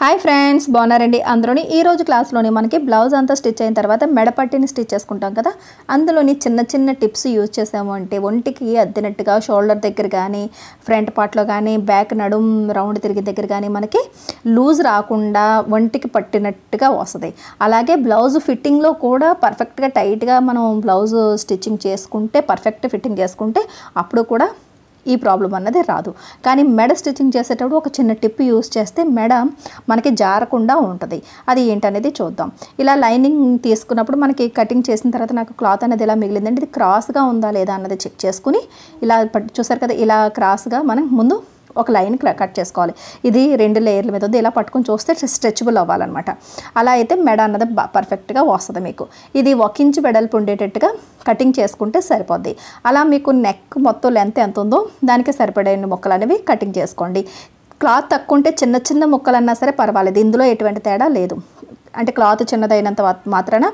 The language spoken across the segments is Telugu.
హాయ్ ఫ్రెండ్స్ బాగున్నారండి అందులోని ఈ రోజు క్లాస్లోని మనకి బ్లౌజ్ అంతా స్టిచ్ అయిన తర్వాత మెడపట్టిని స్టిచ్ చేసుకుంటాం కదా అందులోని చిన్న చిన్న టిప్స్ యూజ్ చేసాము అంటే ఒంటికి అద్దినట్టుగా షోల్డర్ దగ్గర కానీ ఫ్రంట్ పార్ట్లో కానీ బ్యాక్ నడుం రౌండ్ తిరిగే దగ్గర కానీ మనకి లూజ్ రాకుండా ఒంటికి పట్టినట్టుగా వస్తుంది అలాగే బ్లౌజ్ ఫిట్టింగ్లో కూడా పర్ఫెక్ట్గా టైట్గా మనం బ్లౌజ్ స్టిచ్చింగ్ చేసుకుంటే పర్ఫెక్ట్ ఫిట్టింగ్ చేసుకుంటే అప్పుడు కూడా ఈ ప్రాబ్లం అన్నది రాదు కానీ మెడ స్టిచ్చింగ్ చేసేటప్పుడు ఒక చిన్న టిప్ యూస్ చేస్తే మెడ మనకి జారకుండా ఉంటుంది అది ఏంటనేది చూద్దాం ఇలా లైనింగ్ తీసుకున్నప్పుడు మనకి కటింగ్ చేసిన తర్వాత నాకు క్లాత్ అనేది ఇలా మిగిలిందంటే ఇది క్రాస్గా ఉందా లేదా అన్నది చెక్ చేసుకుని ఇలా చూసారు కదా ఇలా క్రాస్గా మనం ముందు ఒక లైన్ కట్ చేసుకోవాలి ఇది రెండు లేయర్ల మీద ఉంది ఇలా పట్టుకొని చూస్తే స్ట్రెచబుల్ అవ్వాలన్నమాట అలా అయితే మెడ అన్నది పర్ఫెక్ట్గా వస్తుంది మీకు ఇది ఒక ఇంచు వెడల్పు ఉండేటట్టుగా కటింగ్ చేసుకుంటే సరిపోద్ది అలా మీకు నెక్ మొత్తం లెంత్ ఎంత ఉందో దానికి సరిపడైన ముక్కలు అనేవి కటింగ్ చేసుకోండి క్లాత్ తక్కువ ఉంటే చిన్న చిన్న ముక్కలన్నా సరే పర్వాలేదు ఇందులో ఎటువంటి తేడా లేదు అంటే క్లాత్ చిన్నదైనంత మాత్రాన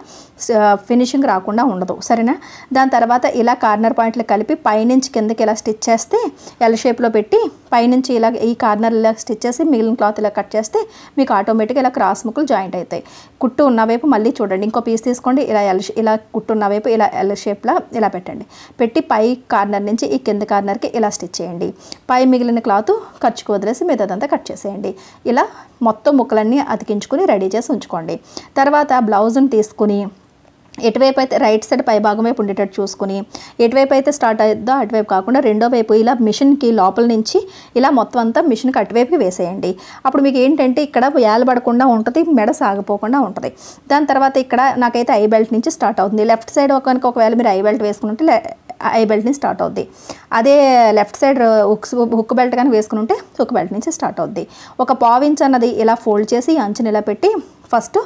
ఫినిషింగ్ రాకుండా ఉండదు సరేనా దాని తర్వాత ఇలా కార్నర్ పాయింట్లు కలిపి పైనుంచి కిందకి ఇలా స్టిచ్ చేస్తే ఎల్ షేప్లో పెట్టి పైనుంచి ఇలా ఈ కార్నర్ ఇలా స్టిచ్ చేసి మిగిలిన క్లాత్ ఇలా కట్ చేస్తే మీకు ఆటోమేటిక్గా ఇలా క్రాస్ ముక్కులు జాయింట్ అవుతాయి కుట్టు ఉన్న వైపు మళ్ళీ చూడండి ఇంకో పీస్ తీసుకోండి ఇలా ఎల్ ఇలా కుట్టు ఉన్నవైపు వైపు ఇలా ఎల్ షేప్లో ఇలా పెట్టండి పెట్టి పై కార్నర్ నుంచి ఈ కింద కార్నర్కి ఇలా స్టిచ్ చేయండి పై మిగిలిన క్లాత్ ఖర్చుకు వదిలేసి మిగతాదంతా కట్ చేసేయండి ఇలా మొత్తం ముక్కలన్నీ అతికించుకుని రెడీ చేసి ఉంచుకోండి చేసుకోండి తర్వాత బ్లౌజ్ని తీసుకుని ఎటువైపు అయితే రైట్ సైడ్ పై భాగం వైపు ఉండేటట్టు చూసుకుని ఎటువైపు అయితే స్టార్ట్ అవుతుందో అటువైపు కాకుండా రెండో వైపు ఇలా మిషన్కి లోపల నుంచి ఇలా మొత్తం అంతా మిషన్కి అటువైపుకి వేసేయండి అప్పుడు మీకు ఏంటంటే ఇక్కడ పడకుండా ఉంటుంది మెడ సాగిపోకుండా ఉంటుంది దాని తర్వాత ఇక్కడ నాకైతే ఐ బెల్ట్ నుంచి స్టార్ట్ అవుతుంది లెఫ్ట్ సైడ్ ఒక ఒకవేళ మీరు ఐ బెల్ట్ వేసుకుంటే ఐ బెల్ట్ నుంచి స్టార్ట్ అవుద్ది అదే left side hooks hook belt కానీ వేసుకుని ఉంటే హుక్ బెల్ట్ నుంచి స్టార్ట్ అవుద్ది ఒక పావు ఇంచ్ అన్నది ఇలా ఫోల్డ్ చేసి అంచుని ఇలా పెట్టి ఫస్ట్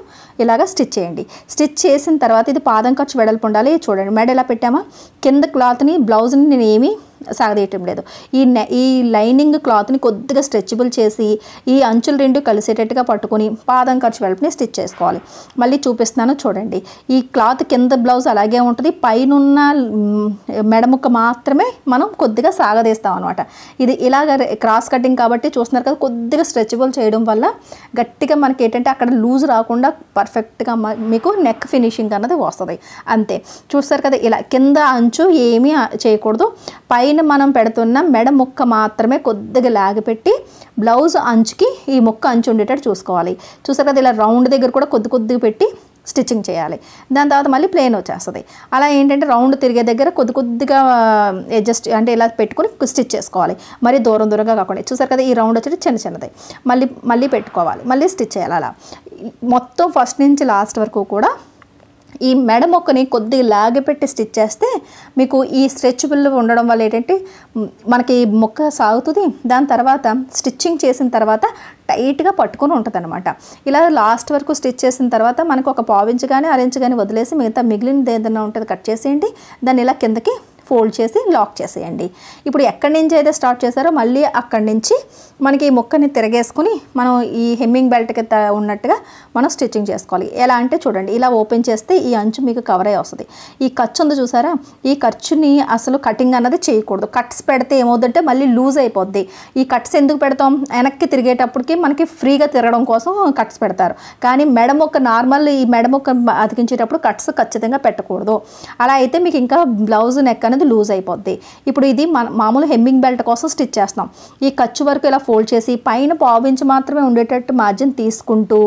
ఇలాగ స్టిచ్ చేయండి స్టిచ్ చేసిన తర్వాత ఇది పాదం ఖర్చు వెడల్పు ఉండాలి చూడండి మెడ ఎలా పెట్టామా కింద క్లాత్ని బ్లౌజ్ని నేను ఏమీ సాగదీయటం లేదు ఈ ఈ లైనింగ్ క్లాత్ని కొద్దిగా స్ట్రెచ్బుల్ చేసి ఈ అంచులు రెండు కలిసేటట్టుగా పట్టుకొని పాదం ఖర్చు వెళ్ళి స్టిచ్ చేసుకోవాలి మళ్ళీ చూపిస్తున్నాను చూడండి ఈ క్లాత్ కింద బ్లౌజ్ అలాగే ఉంటుంది పైనున్న మెడముక్క మాత్రమే మనం కొద్దిగా సాగదీస్తాం అనమాట ఇది ఇలాగ క్రాస్ కటింగ్ కాబట్టి చూస్తున్నారు కదా కొద్దిగా స్ట్రెచ్బుల్ చేయడం వల్ల గట్టిగా మనకి ఏంటంటే అక్కడ లూజ్ రాకుండా పర్ఫెక్ట్గా మీకు నెక్ ఫినిషింగ్ అన్నది వస్తుంది అంతే చూస్తారు కదా ఇలా కింద అంచు ఏమీ చేయకూడదు పై పైన మనం పెడుతున్న మెడ ముక్క మాత్రమే కొద్దిగా లాగిపెట్టి బ్లౌజ్ అంచుకి ఈ ముక్క అంచు ఉండేటట్టు చూసుకోవాలి చూసారు కదా ఇలా రౌండ్ దగ్గర కూడా కొద్ది కొద్దిగా పెట్టి స్టిచ్చింగ్ చేయాలి దాని తర్వాత మళ్ళీ ప్లెయిన్ వచ్చేస్తుంది అలా ఏంటంటే రౌండ్ తిరిగే దగ్గర కొద్ది కొద్దిగా అడ్జస్ట్ అంటే ఇలా పెట్టుకుని స్టిచ్ చేసుకోవాలి మరీ దూరం దూరంగా కాకుండా చూసారు కదా ఈ రౌండ్ వచ్చేది చిన్న చిన్నది మళ్ళీ మళ్ళీ పెట్టుకోవాలి మళ్ళీ స్టిచ్ చేయాలి అలా మొత్తం ఫస్ట్ నుంచి లాస్ట్ వరకు కూడా ఈ మెడ మొక్కని కొద్ది లాగిపెట్టి స్టిచ్ చేస్తే మీకు ఈ స్ట్రెచ్బుల్ ఉండడం వల్ల ఏంటంటే మనకి మొక్క సాగుతుంది దాని తర్వాత స్టిచ్చింగ్ చేసిన తర్వాత టైట్గా పట్టుకొని ఉంటుంది అనమాట ఇలా లాస్ట్ వరకు స్టిచ్ చేసిన తర్వాత మనకు ఒక ఇంచు కానీ అరెంజ్ కానీ వదిలేసి మిగతా మిగిలినది ఏదైనా ఉంటుంది కట్ చేసేయండి దాన్ని ఇలా కిందకి ఫోల్డ్ చేసి లాక్ చేసేయండి ఇప్పుడు ఎక్కడి నుంచి అయితే స్టార్ట్ చేశారో మళ్ళీ అక్కడి నుంచి మనకి ఈ ముక్కని తిరగేసుకుని మనం ఈ హెమ్మింగ్ బెల్ట్కి ఉన్నట్టుగా మనం స్టిచ్చింగ్ చేసుకోవాలి ఎలా అంటే చూడండి ఇలా ఓపెన్ చేస్తే ఈ అంచు మీకు కవర్ అయ్యి వస్తుంది ఈ ఖర్చు ఉంది చూసారా ఈ ఖర్చుని అసలు కటింగ్ అన్నది చేయకూడదు కట్స్ పెడితే ఏమవుతుందంటే మళ్ళీ లూజ్ అయిపోద్ది ఈ కట్స్ ఎందుకు పెడతాం వెనక్కి తిరిగేటప్పటికి మనకి ఫ్రీగా తిరగడం కోసం కట్స్ పెడతారు కానీ మెడ మొక్క నార్మల్ ఈ మెడ మొక్క అతికించేటప్పుడు కట్స్ ఖచ్చితంగా పెట్టకూడదు అలా అయితే మీకు ఇంకా బ్లౌజ్ నెక్ అనేది లూజ్ అయిపోద్ది ఇప్పుడు ఇది మామూలు హెమ్మింగ్ బెల్ట్ కోసం స్టిచ్ చేస్తాం ఈ ఖర్చు వరకు ఇలా ఫోల్డ్ చేసి పైన పావించి మాత్రమే ఉండేటట్టు మార్జిన్ తీసుకుంటూ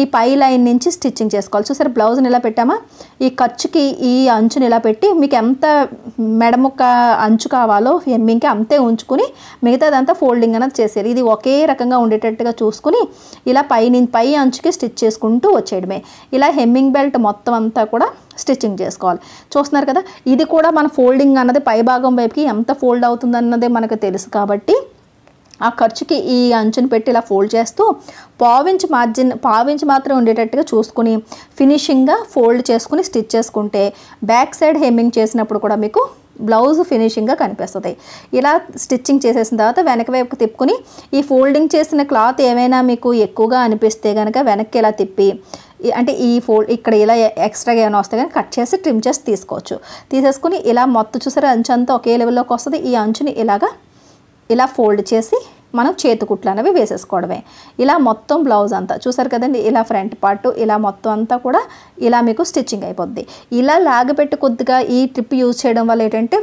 ఈ పై లైన్ నుంచి స్టిచ్చింగ్ చేసుకోవాలి చూసారు బ్లౌజ్ని ఇలా పెట్టామా ఈ ఖర్చుకి ఈ అంచుని ఇలా పెట్టి మీకు ఎంత మెడముక్క అంచు కావాలో హెమ్మింగ్కి అంతే ఉంచుకుని మిగతాదంతా ఫోల్డింగ్ అనేది చేసేది ఇది ఒకే రకంగా ఉండేటట్టుగా చూసుకుని ఇలా పై పై అంచుకి స్టిచ్ చేసుకుంటూ వచ్చేయడమే ఇలా హెమ్మింగ్ బెల్ట్ మొత్తం అంతా కూడా స్టిచ్చింగ్ చేసుకోవాలి చూస్తున్నారు కదా ఇది కూడా మన ఫోల్డింగ్ అన్నది పై భాగం వైపుకి ఎంత ఫోల్డ్ అవుతుందన్నదే మనకు తెలుసు కాబట్టి ఆ ఖర్చుకి ఈ అంచుని పెట్టి ఇలా ఫోల్డ్ చేస్తూ పావించి మార్జిన్ పావించి మాత్రం ఉండేటట్టుగా చూసుకుని ఫినిషింగ్గా ఫోల్డ్ చేసుకుని స్టిచ్ చేసుకుంటే బ్యాక్ సైడ్ హెమ్మింగ్ చేసినప్పుడు కూడా మీకు బ్లౌజ్ ఫినిషింగ్గా కనిపిస్తుంది ఇలా స్టిచ్చింగ్ చేసేసిన తర్వాత వెనక వైపు తిప్పుకుని ఈ ఫోల్డింగ్ చేసిన క్లాత్ ఏమైనా మీకు ఎక్కువగా అనిపిస్తే కనుక వెనక్కి ఇలా తిప్పి అంటే ఈ ఫోల్డ్ ఇక్కడ ఇలా ఎక్స్ట్రాగా ఏమైనా వస్తే కానీ కట్ చేసి ట్రిమ్ చేసి తీసుకోవచ్చు తీసేసుకుని ఇలా మొత్తం చూసారా అంచు అంతా ఒకే లెవెల్లోకి వస్తుంది ఈ అంచుని ఇలాగా ఇలా ఫోల్డ్ చేసి మనం చేతికుట్లు అనేవి వేసేసుకోవడమే ఇలా మొత్తం బ్లౌజ్ అంతా చూసారు కదండి ఇలా ఫ్రంట్ పార్ట్ ఇలా మొత్తం అంతా కూడా ఇలా మీకు స్టిచ్చింగ్ అయిపోద్ది ఇలా లాగబెట్టి కొద్దిగా ఈ ట్రిప్ యూజ్ చేయడం వల్ల ఏంటంటే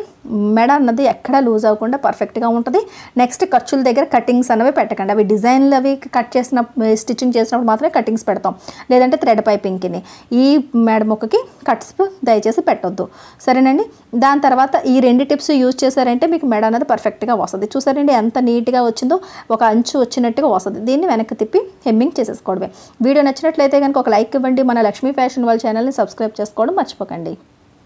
మెడ అన్నది ఎక్కడా లూజ్ అవ్వకుండా పర్ఫెక్ట్గా ఉంటుంది నెక్స్ట్ ఖర్చుల దగ్గర కటింగ్స్ అనేవి పెట్టకండి అవి డిజైన్లు అవి కట్ చేసిన స్టిచ్చింగ్ చేసినప్పుడు మాత్రమే కటింగ్స్ పెడతాం లేదంటే థ్రెడ్ పైపింగ్కిని ఈ మెడ మొక్కకి కట్స్ దయచేసి పెట్టొద్దు సరేనండి దాని తర్వాత ఈ రెండు టిప్స్ యూజ్ చేశారంటే మీకు మెడ అనేది పర్ఫెక్ట్గా వస్తుంది చూసారండి ఎంత నీట్గా వచ్చిందో వస్తుందో ఒక అంచు వచ్చినట్టుగా వస్తుంది దీన్ని వెనక్కి తిప్పి హెమ్మింగ్ చేసేసుకోవడమే వీడియో నచ్చినట్లయితే కనుక ఒక లైక్ ఇవ్వండి మన లక్ష్మీ ఫ్యాషన్ వాళ్ళ ఛానల్ని సబ్స్క్రైబ్ చేసుకోవడం మర్చిపోకండి